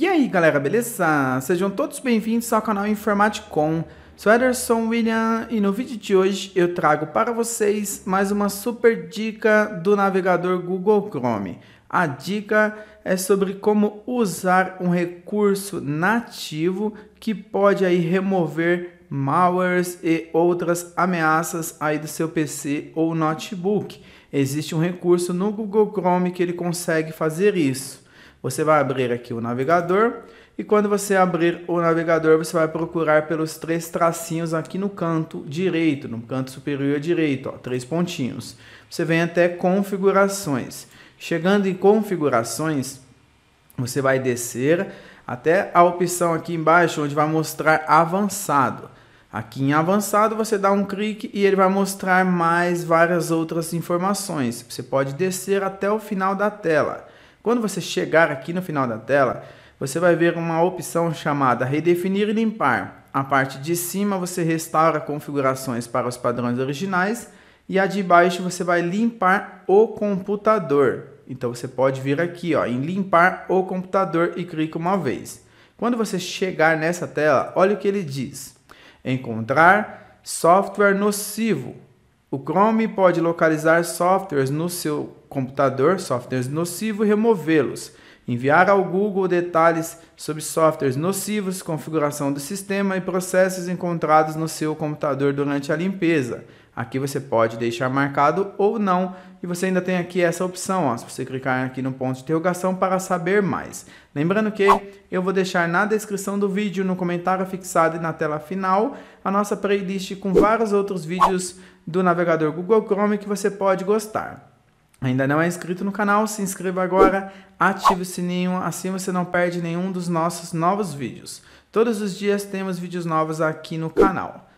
E aí galera, beleza? Sejam todos bem-vindos ao canal Informaticom. Sou Ederson William e no vídeo de hoje eu trago para vocês mais uma super dica do navegador Google Chrome. A dica é sobre como usar um recurso nativo que pode aí remover malwares e outras ameaças aí do seu PC ou notebook. Existe um recurso no Google Chrome que ele consegue fazer isso. Você vai abrir aqui o navegador e quando você abrir o navegador, você vai procurar pelos três tracinhos aqui no canto direito, no canto superior direito, ó, três pontinhos. Você vem até configurações. Chegando em configurações, você vai descer até a opção aqui embaixo onde vai mostrar avançado. Aqui em avançado você dá um clique e ele vai mostrar mais várias outras informações. Você pode descer até o final da tela. Quando você chegar aqui no final da tela, você vai ver uma opção chamada Redefinir e Limpar. A parte de cima você restaura configurações para os padrões originais e a de baixo você vai limpar o computador. Então você pode vir aqui ó, em limpar o computador e clica uma vez. Quando você chegar nessa tela, olha o que ele diz. Encontrar software nocivo. O Chrome pode localizar softwares no seu computador softwares nocivos e removê-los. Enviar ao Google detalhes sobre softwares nocivos, configuração do sistema e processos encontrados no seu computador durante a limpeza. Aqui você pode deixar marcado ou não, e você ainda tem aqui essa opção, ó, se você clicar aqui no ponto de interrogação para saber mais. Lembrando que eu vou deixar na descrição do vídeo, no comentário fixado e na tela final, a nossa playlist com vários outros vídeos do navegador Google Chrome que você pode gostar ainda não é inscrito no canal, se inscreva agora, ative o sininho, assim você não perde nenhum dos nossos novos vídeos. Todos os dias temos vídeos novos aqui no canal.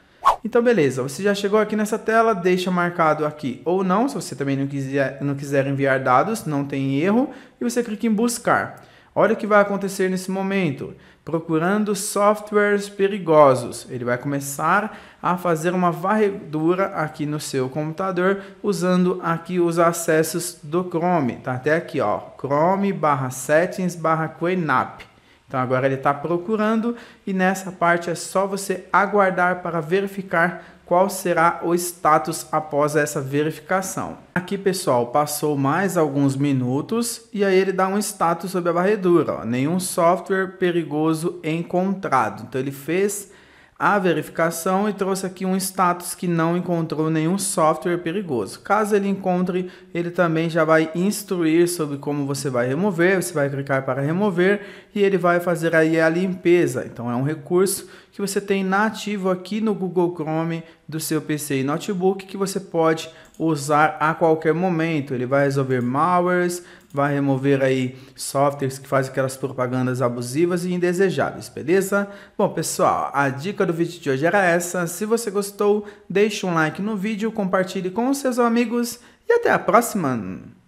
Então beleza, você já chegou aqui nessa tela, deixa marcado aqui ou não, se você também não quiser, não quiser enviar dados, não tem erro, e você clica em buscar. Olha o que vai acontecer nesse momento. Procurando softwares perigosos, ele vai começar a fazer uma varredura aqui no seu computador usando aqui os acessos do Chrome. Tá até aqui, ó. Chrome/settings/QuenApp. Então agora ele está procurando e nessa parte é só você aguardar para verificar qual será o status após essa verificação. Aqui pessoal, passou mais alguns minutos e aí ele dá um status sobre a varredura, ó, nenhum software perigoso encontrado. Então ele fez a verificação e trouxe aqui um status que não encontrou nenhum software perigoso. Caso ele encontre, ele também já vai instruir sobre como você vai remover, você vai clicar para remover e ele vai fazer aí a limpeza. Então é um recurso que você tem nativo aqui no Google Chrome do seu PC e notebook que você pode usar a qualquer momento. Ele vai resolver malwares, vai remover aí softwares que fazem aquelas propagandas abusivas e indesejáveis, beleza? Bom, pessoal, a dica do vídeo de hoje era essa. Se você gostou, deixe um like no vídeo, compartilhe com seus amigos e até a próxima.